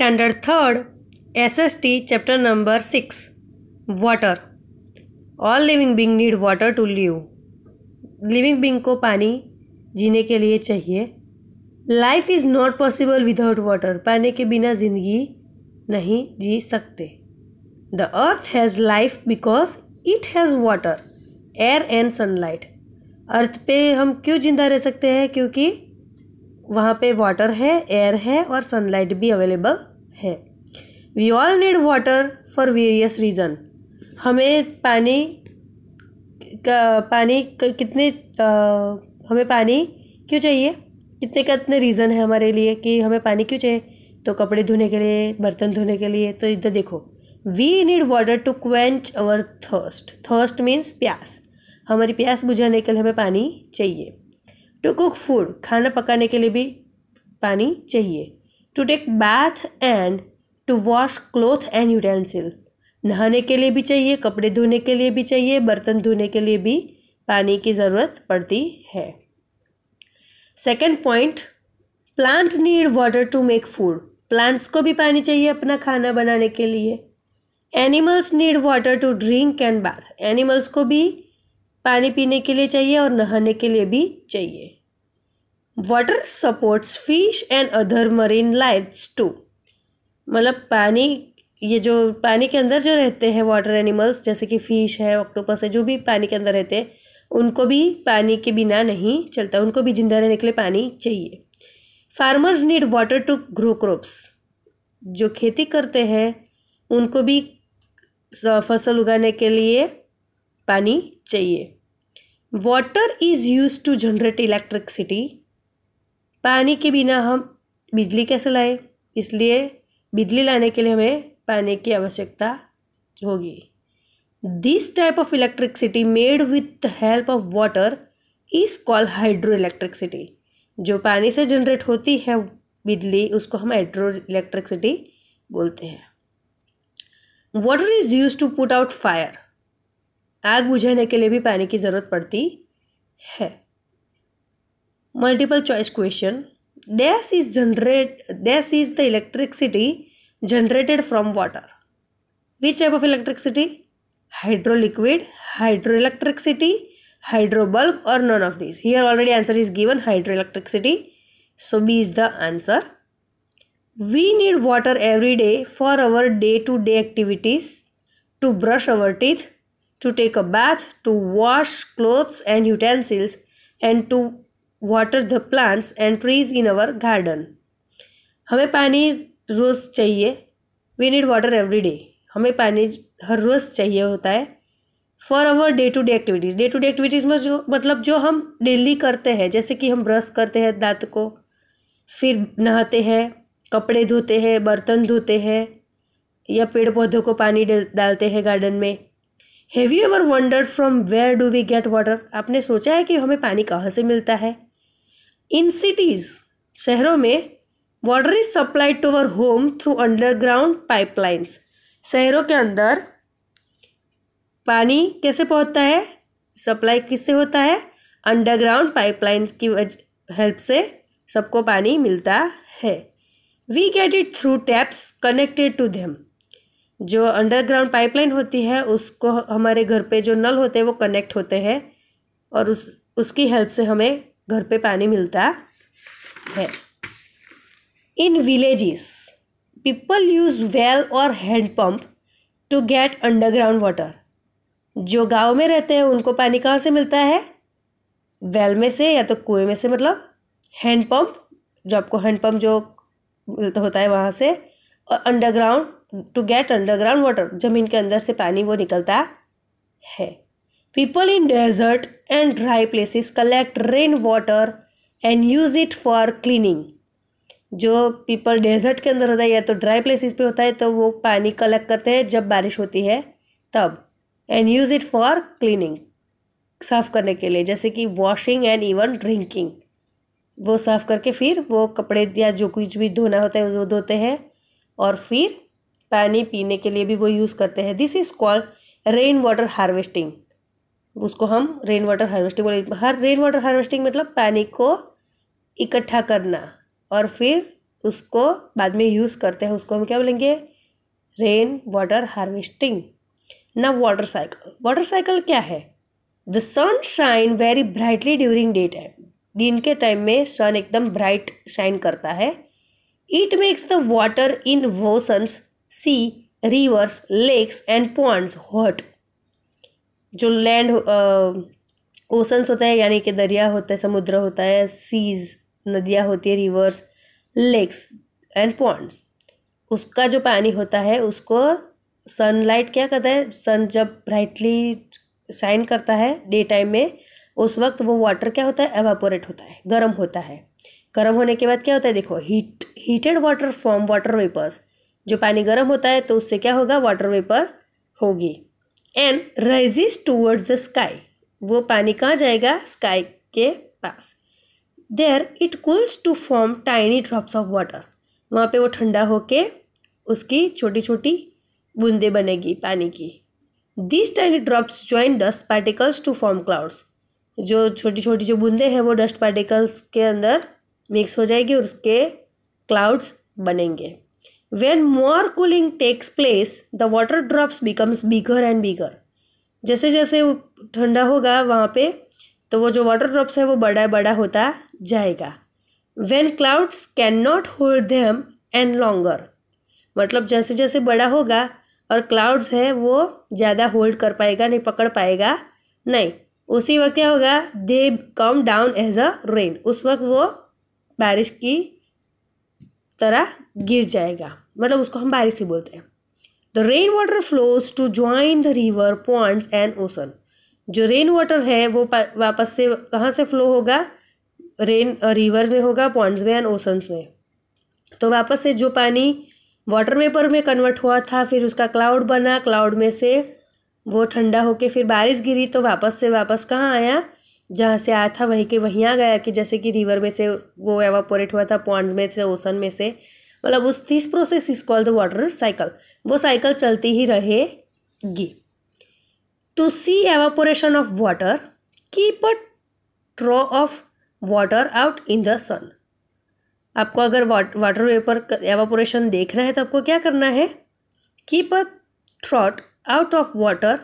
Standard third SST chapter number six water all living being need water to live living being को पानी जीने के लिए चाहिए life is not possible without water पानी के बिना ज़िंदगी नहीं जी सकते the earth has life because it has water air and sunlight earth पे हम क्यों ज़िंदा रह सकते हैं क्योंकि वहाँ पे वाटर है एयर है और सनलाइट भी अवेलेबल है we all need water for various reason हमें पानी का पानी कितने आ, हमें पानी क्यों चाहिए कितने कितने रीज़न है हमारे लिए कि हमें पानी क्यों चाहिए तो कपड़े धोने के लिए बर्तन धोने के लिए तो इधर देखो we need water to quench our thirst thirst means प्यास हमारी प्यास बुझाने के लिए हमें पानी चाहिए टू कुक फूड खाना पकाने के लिए भी पानी चाहिए to take bath and to wash cloth and utensil नहाने के लिए भी चाहिए कपड़े धोने के लिए भी चाहिए बर्तन धोने के लिए भी पानी की ज़रूरत पड़ती है second point plant need water to make food plants को भी पानी चाहिए अपना खाना बनाने के लिए animals need water to drink and bath animals को भी पानी पीने के लिए चाहिए और नहाने के लिए भी चाहिए water supports fish and other marine lifes to मतलब पानी ये जो पानी के अंदर जो रहते हैं वाटर एनिमल्स जैसे कि फ़िश है ऑक्टोपस है जो भी पानी के अंदर रहते हैं उनको भी पानी के बिना नहीं चलता उनको भी जिंदा रहने के लिए पानी चाहिए farmers need water to grow crops जो खेती करते हैं उनको भी फसल उगाने के लिए पानी चाहिए water is use to generate electricity पानी के बिना हम बिजली कैसे लाएं इसलिए बिजली लाने के लिए हमें पानी की आवश्यकता होगी this type of electricity made with help of water is called hydroelectricity जो पानी से जनरेट होती है बिजली उसको हम हाइड्रो इलेक्ट्रिकसिटी बोलते हैं water is use to put out fire आग बुझाने के लिए भी पानी की ज़रूरत पड़ती है multiple choice question dash is generate dash is the electricity generated from water which type of electricity Hydro liquid, hydroelectricity bulb, or none of these here already answer is given hydroelectricity so b is the answer we need water every day for our day to day activities to brush our teeth to take a bath to wash clothes and utensils and to water the plants and trees in our garden हमें पानी रोज़ चाहिए we need water every day हमें पानी हर रोज़ चाहिए होता है for our day to day activities day to day activities में जो मतलब जो हम डेली करते हैं जैसे कि हम ब्रश करते हैं दांत को फिर नहाते हैं कपड़े धोते हैं बर्तन धोते हैं या पेड़ पौधों को पानी डालते हैं गार्डन में have you ever wonder from where do we get water आपने सोचा है कि हमें पानी कहाँ से मिलता है इन सिटीज़ शहरों में water is supply to our home through underground pipelines शहरों के अंदर पानी कैसे पहुंचता है सप्लाई किससे होता है अंडरग्राउंड पाइपलाइंस की हेल्प से सबको पानी मिलता है we get it through taps connected to them जो अंडरग्राउंड पाइपलाइन होती है उसको हमारे घर पे जो नल होते हैं वो कनेक्ट होते हैं और उस उसकी हेल्प से हमें घर पे पानी मिलता है in villages people use well और handpump to get underground water जो गांव में रहते हैं उनको पानी कहाँ से मिलता है वेल में से या तो कुएं में से मतलब हैंडपम्प जो आपको हैंडपम्प जो मिलता होता है वहाँ से और underground to get underground water ज़मीन के अंदर से पानी वो निकलता है people in desert and dry places collect rain water and use it for cleaning जो पीपल डेजर्ट के अंदर होता है या तो ड्राई प्लेसेस पे होता है तो वो पानी कलेक्ट करते हैं जब बारिश होती है तब and use it for cleaning साफ़ करने के लिए जैसे कि वॉशिंग एंड इवन ड्रिंकिंग वो साफ़ करके फिर वो कपड़े या जो कुछ भी धोना होता है वो धोते हैं और फिर पानी पीने के लिए भी वो यूज़ करते हैं this is called rain water harvesting उसको हम रेन वाटर हार्वेस्टिंग बोले हर रेन वाटर हार्वेस्टिंग मतलब पानी को इकट्ठा करना और फिर उसको बाद में यूज़ करते हैं उसको हम क्या बोलेंगे रेन वाटर हार्वेस्टिंग ना वाटर साइकिल वाटर साइकिल क्या है the sun shine very brightly during day time दिन के टाइम में सन एकदम ब्राइट शाइन करता है it makes the water in oceans sea rivers lakes and ponds hot जो लैंड ओशंस होता है यानी कि दरिया होता है समुद्र होता है सीज नदियाँ होती है रिवर्स लेक्स एंड पॉन्ड्स उसका जो पानी होता है उसको सनलाइट क्या करता है सन जब ब्राइटली शाइन करता है डे टाइम में उस वक्त वो वाटर क्या होता है एवापोरेट होता है गर्म होता है गर्म होने के बाद क्या होता है देखो heat heated water form water vapours जो पानी गर्म होता है तो उससे क्या होगा वाटर वेपर होगी and rises towards the sky वो पानी कहाँ जाएगा स्काई के पास there it cools to form tiny drops of water वहाँ पे वो ठंडा होके उसकी छोटी छोटी बूंदे बनेगी पानी की this tiny drops join dust particles to form clouds जो छोटी छोटी जो बूंदे हैं वो डस्ट पार्टिकल्स के अंदर मिक्स हो जाएगी और उसके क्लाउड्स बनेंगे when more cooling takes place the water drops becomes bigger and bigger जैसे जैसे ठंडा होगा वहाँ पे तो वो जो वाटर ड्रॉप्स है वो बड़ा बड़ा होता जाएगा when clouds can not hold them and longer मतलब जैसे जैसे बड़ा होगा और क्लाउड्स है वो ज़्यादा होल्ड कर पाएगा नहीं पकड़ पाएगा नहीं उसी वक्त क्या होगा they come down as a rain उस वक्त वो बारिश की तरह गिर जाएगा मतलब उसको हम बारिश ही बोलते हैं the rain water flows to join the river ponds and ocean जो रेन वाटर है वो वापस से कहाँ से फ्लो होगा रेन रिवर्स uh, में होगा पॉइंट्स में एंड ओसन्स में तो वापस से जो पानी वाटर वेपर में कन्वर्ट हुआ था फिर उसका क्लाउड बना क्लाउड में से वो ठंडा होके फिर बारिश गिरी तो वापस से वापस कहाँ आया जहाँ से आया था वहीं के वहीं आ गया कि जैसे कि रिवर में से वो एवापोरेट हुआ था पॉन्ड्स में से ओसन में से मतलब उस this process is called the water cycle वो साइकिल चलती ही रहेगी to see evaporation of water keep a tray of water out in the sun आपको अगर वाटर वेपर एवापोरेशन देखना है तो आपको क्या करना है keep a throat out of water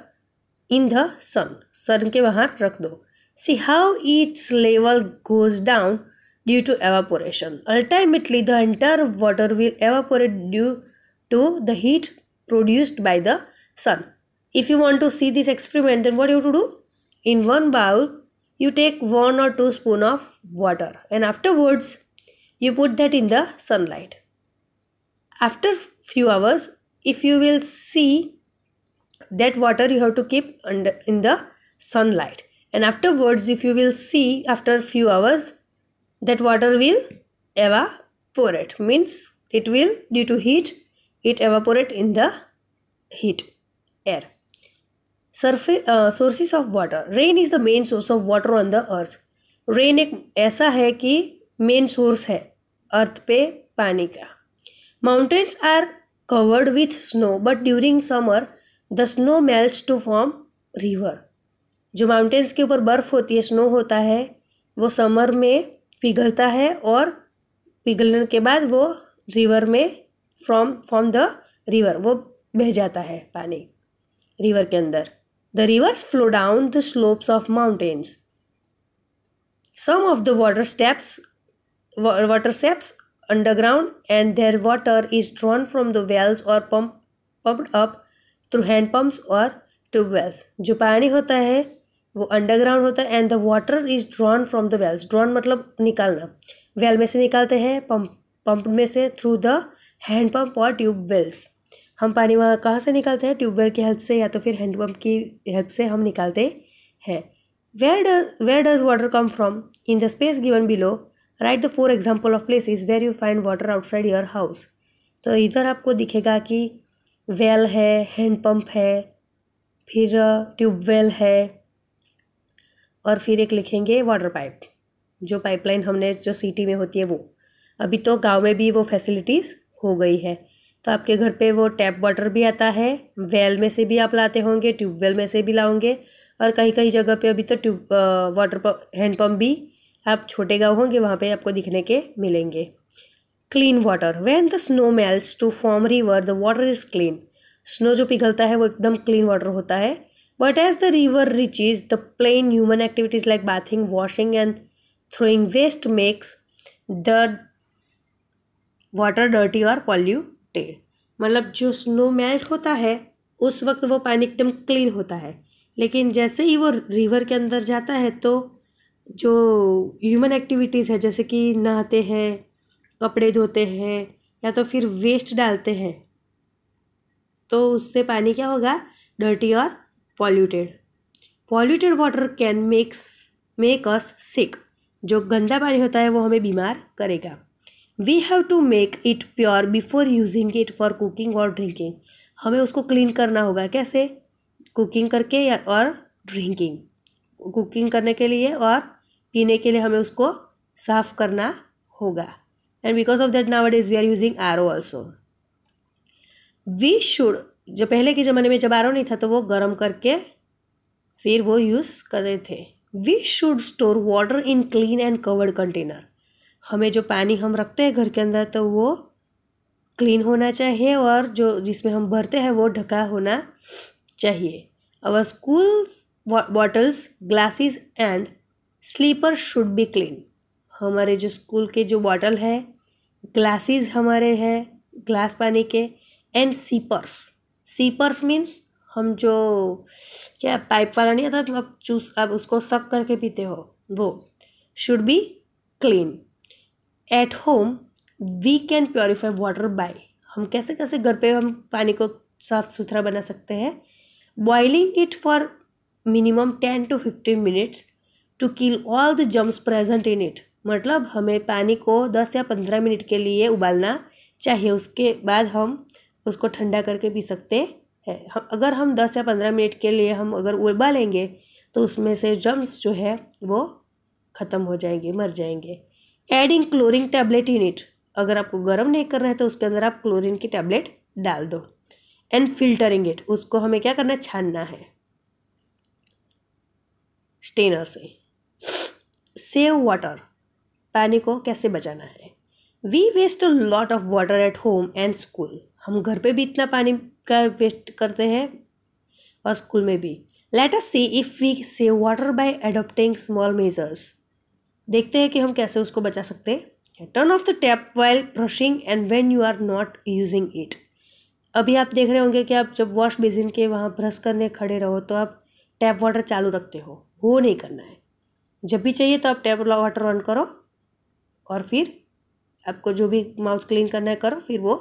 in the sun sun के बाहर रख दो See how its level goes down due to evaporation. Ultimately, the entire water will evaporate due to the heat produced by the sun. If you want to see this experiment, then what you have to do? In one bowl, you take one or two spoon of water and afterwards you put that in the sunlight. After few hours, if you will see that water you have to keep under in the sunlight and afterwards if you will see after few hours that water will evaporate means it will due to heat it evaporate in the heat air surface uh, sources of water rain is the main source of water on the earth Rain is ऐसा है कि main source है earth पे पानी का Mountains are covered with snow, but during summer, the snow melts to form river. जो mountains के ऊपर बर्फ़ होती है स्नो होता है वो समर में पिघलता है और पिघलने के बाद वो रिवर में फ्रॉम फ्रॉम द रिवर वो बह जाता है पानी रिवर के अंदर the rivers flow down the slopes of mountains some of the water seeps water seeps underground and there water is drawn from the wells और pump pumped up through hand pumps और tubewells जो पानी होता है वो underground होता है and the water is drawn from the wells drawn मतलब निकालना वेल में से निकालते हैं पंप पंप में से थ्रू द हैंड पंप और ट्यूब वेल्स हम पानी वहाँ कहाँ से निकालते हैं ट्यूबवेल की हेल्प से या तो फिर हैंड पंप की हेल्प से हम निकालते हैं वेयर ड where does water come from in the space given below right the four example of place is where you find water outside your house तो इधर आपको दिखेगा कि वेल है हैंड है फिर ट्यूबवेल uh, है और फिर एक लिखेंगे वाटर पाइप जो पाइपलाइन हमने जो सिटी में होती है वो अभी तो गांव में भी वो फैसिलिटीज़ हो गई है तो आपके घर पे वो टैप वाटर भी आता है वेल में से भी आप लाते होंगे ट्यूबवेल में से भी लाओगे और कहीं कहीं जगह पे अभी तो ट्यूब वाटर हैंडपम्प भी आप छोटे गाँव होंगे वहाँ पर आपको दिखने के मिलेंगे clean water when the snow melts to form river the water is clean snow जो पिघलता है वो एकदम क्लीन वाटर होता है But as the river reaches, the plain human activities like bathing, washing, and throwing waste makes the water dirty और polluted मतलब जो स्नो मेल्ट होता है उस वक्त वो पानी एकदम क्लीन होता है लेकिन जैसे ही वो रिवर के अंदर जाता है तो जो ह्यूमन एक्टिविटीज़ है जैसे कि नहाते हैं कपड़े धोते हैं या तो फिर वेस्ट डालते हैं तो उससे पानी क्या होगा डर्टी और polluted polluted water can makes make us sick जो गंदा पानी होता है वो हमें बीमार करेगा we have to make it pure before using it for cooking और ड्रिंकिंग हमें उसको क्लीन करना होगा कैसे कुकिंग करके या और ड्रिंकिंग कुकिंग करने के लिए और पीने के लिए हमें उसको साफ करना होगा and because of that now it is we are using R O also we should जो पहले के ज़माने में जबारो नहीं था तो वो गर्म करके फिर वो यूज़ रहे थे we should store water in clean and covered container हमें जो पानी हम रखते हैं घर के अंदर तो वो क्लीन होना चाहिए और जो जिसमें हम भरते हैं वो ढका होना चाहिए our school bottles glasses and slipper should be clean हमारे जो स्कूल के जो बॉटल है ग्लासेस हमारे हैं ग्लास पानी के एंड सीपर्स सीपर्स मीन्स हम जो क्या पाइप वाला नहीं आता मतलब चूस अब उसको सक करके पीते हो वो should be clean at home we can purify water by हम कैसे कैसे घर पे हम पानी को साफ सुथरा बना सकते हैं boiling it for minimum ten to fifteen minutes to kill all the germs present in it मतलब हमें पानी को दस या पंद्रह मिनट के लिए उबालना चाहिए उसके बाद हम उसको ठंडा करके पी सकते हैं अगर हम दस या पंद्रह मिनट के लिए हम अगर उबालेंगे तो उसमें से जम्स जो है वो ख़त्म हो जाएंगे मर जाएंगे adding chlorine tablet in it अगर आपको गर्म नहीं करना है तो उसके अंदर आप क्लोरिन की टैबलेट डाल दो एंड फिल्टरिंग इट उसको हमें क्या करना है छानना है स्टेनर से सेव वाटर पानी को कैसे बचाना है we waste a lot of water at home and school हम घर पे भी इतना पानी का वेस्ट करते हैं और स्कूल में भी let us see if we save water by adopting small measures देखते हैं कि हम कैसे उसको बचा सकते हैं turn off the tap while brushing and when you are not using it अभी आप देख रहे होंगे कि आप जब वॉश बेसिन के वहाँ ब्रश करने खड़े रहो तो आप टैप वाटर चालू रखते हो वो नहीं करना है जब भी चाहिए तो आप टैप वाटर ऑन करो और फिर आपको जो भी माउथ क्लीन करना है करो फिर वो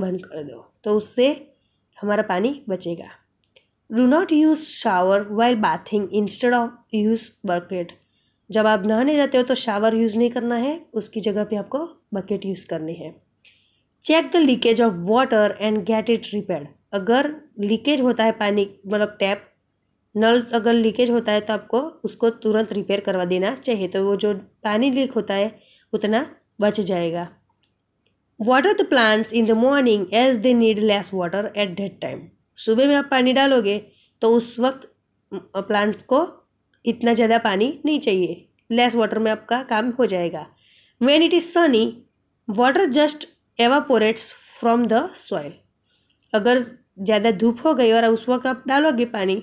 बंद कर दो तो उससे हमारा पानी बचेगा do not use shower while bathing instead of use bucket जब आप नहाने जाते हो तो शावर यूज़ नहीं करना है उसकी जगह पे आपको बकेट यूज़ करनी है check the leakage of water and get it repair अगर लीकेज होता है पानी मतलब टैप नल अगर लीकेज होता है तो आपको उसको तुरंत रिपेयर करवा देना चाहिए तो वो जो पानी लीक होता है उतना बच जाएगा water the plants in the morning as they need less water at that time सुबह में आप पानी डालोगे तो उस वक्त प्लांट्स को इतना ज़्यादा पानी नहीं चाहिए लेस वाटर में आपका काम हो जाएगा when it is sunny water just evaporates from the soil अगर ज़्यादा धूप हो गई और उस वक्त आप डालोगे पानी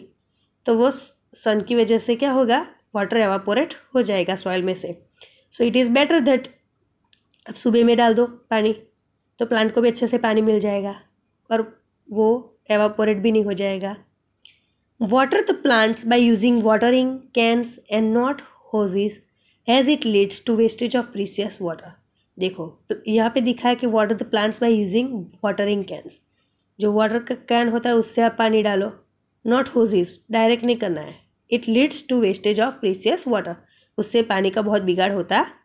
तो वो सन की वजह से क्या होगा वाटर एवापोरेट हो जाएगा सॉइल में से so it is better that अब सुबह में डाल दो पानी तो प्लांट को भी अच्छे से पानी मिल जाएगा और वो एवापोरेट भी नहीं हो जाएगा water the plants by using watering cans and not hoses as it leads to wastage of precious water देखो यहाँ पे दिखा है कि water the plants by using watering cans जो वाटर का कैन होता है उससे आप पानी डालो नॉट होजिस डायरेक्ट नहीं करना है it leads to wastage of precious water उससे पानी का बहुत बिगाड़ होता है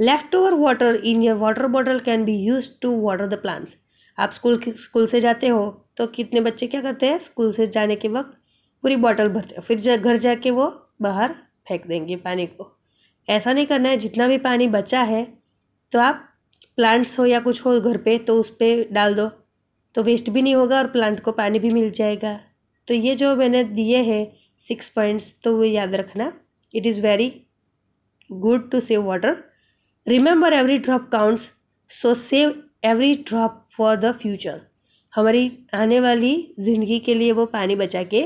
leftover water in your water bottle can be use to water the plants आप स्कूल स्कूल से जाते हो तो कितने बच्चे क्या करते हैं स्कूल से जाने के वक्त पूरी बॉटल भरते हैं फिर जा, घर जाके वो बाहर फेंक देंगे पानी को ऐसा नहीं करना है जितना भी पानी बचा है तो आप प्लांट्स हो या कुछ हो घर पे तो उस पर डाल दो तो वेस्ट भी नहीं होगा और प्लांट को पानी भी मिल जाएगा तो ये जो मैंने दिए हैं सिक्स पॉइंट्स तो वो याद रखना it is very good to save water remember every drop counts so save every drop for the future हमारी आने वाली ज़िंदगी के लिए वो पानी बचा के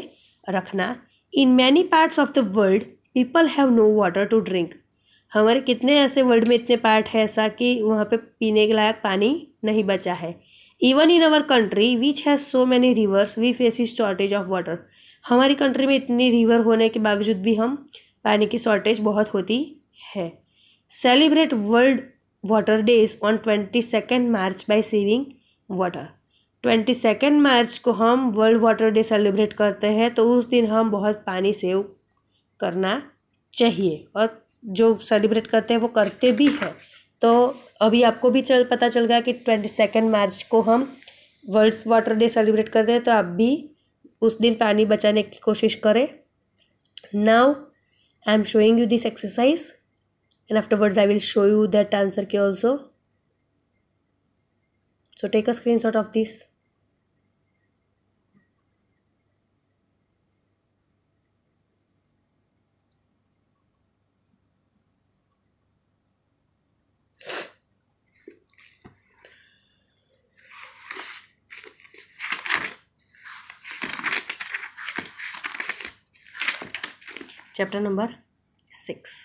रखना in many parts of the world people have no water to drink हमारे कितने ऐसे वर्ल्ड में इतने पार्ट है ऐसा कि वहाँ पे पीने के लायक पानी नहीं बचा है even in our country which has so many rivers we face is shortage of water हमारी कंट्री में इतनी रिवर होने के बावजूद भी हम पानी की शॉर्टेज बहुत होती है celebrate world water days on 22nd March by saving water 22nd मार्च को हम वर्ल्ड वाटर डे सेलिब्रेट करते हैं तो उस दिन हम बहुत पानी सेव करना चाहिए और जो सेलिब्रेट करते हैं वो करते भी हैं तो अभी आपको भी चल पता चल गया कि ट्वेंटी सेकेंड मार्च को हम वर्ल्ड वाटर डे सेलिब्रेट करते हैं तो आप भी उस दिन पानी बचाने की कोशिश करें now I am showing you this exercise and afterwards I will show you that answer key also. So take a screenshot of this. chapter number 6